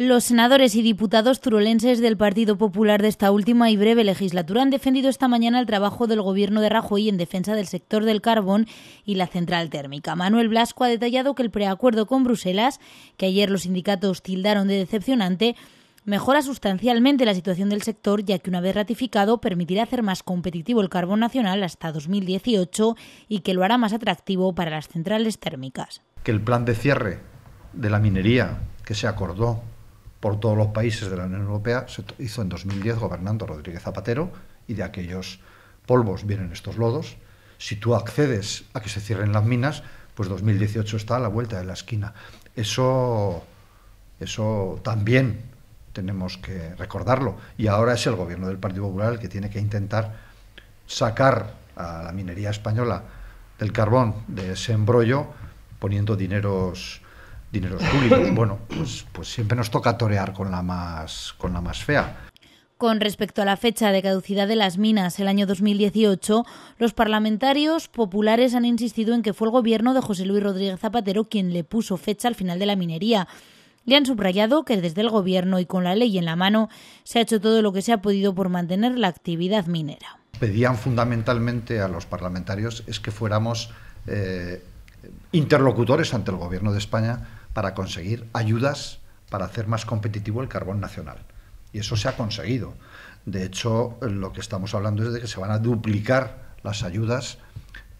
Los senadores y diputados turolenses del Partido Popular de esta última y breve legislatura han defendido esta mañana el trabajo del gobierno de Rajoy en defensa del sector del carbón y la central térmica. Manuel Blasco ha detallado que el preacuerdo con Bruselas, que ayer los sindicatos tildaron de decepcionante, mejora sustancialmente la situación del sector, ya que una vez ratificado permitirá hacer más competitivo el carbón nacional hasta 2018 y que lo hará más atractivo para las centrales térmicas. Que el plan de cierre de la minería que se acordó por todos los países de la Unión Europea se hizo en 2010 gobernando Rodríguez Zapatero y de aquellos polvos vienen estos lodos. Si tú accedes a que se cierren las minas, pues 2018 está a la vuelta de la esquina. Eso, eso también tenemos que recordarlo. Y ahora es el gobierno del Partido Popular el que tiene que intentar sacar a la minería española del carbón de ese embrollo poniendo dineros dineros públicos. Bueno, pues, pues, siempre nos toca torear con la más, con la más fea. Con respecto a la fecha de caducidad de las minas, el año 2018, los parlamentarios populares han insistido en que fue el gobierno de José Luis Rodríguez Zapatero quien le puso fecha al final de la minería. Le han subrayado que desde el gobierno y con la ley en la mano se ha hecho todo lo que se ha podido por mantener la actividad minera. Pedían fundamentalmente a los parlamentarios es que fuéramos eh, interlocutores ante el Gobierno de España para conseguir ayudas para hacer más competitivo el carbón nacional. Y eso se ha conseguido. De hecho, lo que estamos hablando es de que se van a duplicar las ayudas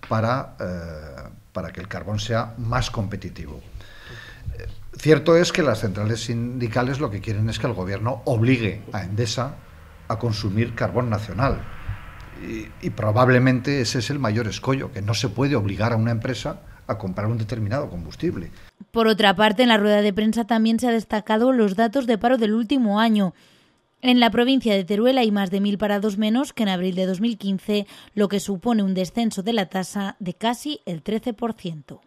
para, eh, para que el carbón sea más competitivo. Eh, cierto es que las centrales sindicales lo que quieren es que el gobierno obligue a Endesa a consumir carbón nacional. y probablemente ese es el mayor escollo, que no se puede obligar a una empresa a comprar un determinado combustible. Por otra parte, en la rueda de prensa también se han destacado los datos de paro del último año. En la provincia de Teruel hay más de mil parados menos que en abril de 2015, lo que supone un descenso de la tasa de casi el 13%.